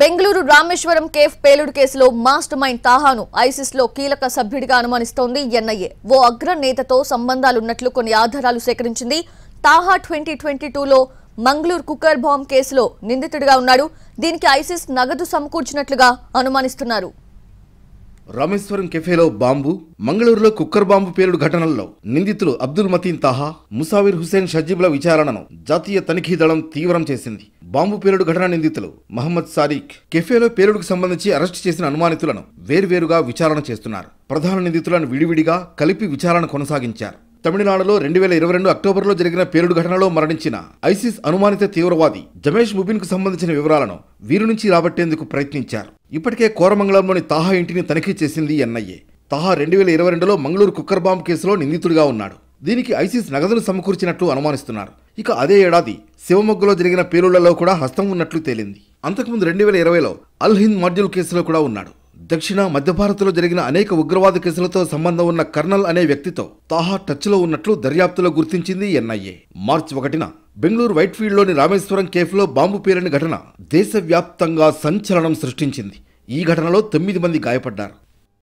Bengaluru Rameswaram cafe పేలుడు కేసులో master mind తాహాను ISIS లో కీలక సభ్యుడిగా అనుమానిస్తోంది ఎన్ఐఏ ఓ అగ్ర నేతతో సంబంధాలున్నట్లు కొన్ని ఆధారాలు సేకరించింది తాహా ట్వంటీ ట్వంటీ టూలో మంగళూరు కుక్కర్ బాంబ్ కేసులో నిందితుడిగా ఉన్నాడు దీనికి ఐసిస్ నగదు సమకూర్చినట్లుగా అనుమానిస్తున్నారు రామేశ్వరం కెఫేలో బాంబు మంగళూరులో కుక్కర్ బాంబు పేలుడు ఘటనల్లో నిందితులు అబ్దుల్ మతీన్ తహా ముసావిర్ హుసేన్ షజీబ్ల విచారణను జాతీయ తనిఖీ దళం తీవ్రం చేసింది బాంబు పేలుడు ఘటన నిందితులు మహమ్మద్ సారీక్ కెఫేలో పేలుడుకు సంబంధించి అరెస్టు చేసిన అనుమానితులను వేర్వేరుగా విచారణ చేస్తున్నారు ప్రధాన నిందితులను విడివిడిగా కలిపి విచారణ కొనసాగించారు తమిళనాడులో రెండు వేల ఇరవై రెండు అక్టోబర్లో జరిగిన పేలుడు ఘటనలో మరణించిన ఐసిస్ అనుమానిత తీవ్రవాది జమేష్ కు సంబంధించిన వివరాలను వీరు నుంచి రాబట్టేందుకు ప్రయత్నించారు ఇప్పటికే కోరమంగళంలోని తాహా ఇంటిని తనిఖీ చేసింది ఎన్ఐఏ తాహా రెండు వేల ఇరవై రెండులో మంగళూరు కుక్కర్ బాంబు కేసులో నిందితుడిగా ఉన్నాడు దీనికి ఐసీస్ నగదును సమకూర్చినట్లు అనుమానిస్తున్నారు ఇక అదే ఏడాది శివమొగ్గలో జరిగిన పేలుళ్లలో కూడా హస్తం ఉన్నట్లు తేలింది అంతకుముందు రెండు వేల ఇరవైలో అల్ హింద్ మాడ్యూల్ కేసులో కూడా ఉన్నాడు దక్షిణ మధ్య భారత్లో జరిగిన అనేక ఉగ్రవాద కేసులతో సంబంధం ఉన్న కర్నల్ అనే వ్యక్తితో తాహా టచ్లో ఉన్నట్లు దర్యాప్తులో గుర్తించింది ఎన్ఐఏ మార్చి ఒకటిన బెంగళూరు వైట్ఫీల్డ్లోని రామేశ్వరం కేఫ్లో బాంబు పేలిన ఘటన దేశవ్యాప్తంగా సంచలనం సృష్టించింది ఈ ఘటనలో తొమ్మిది మంది గాయపడ్డారు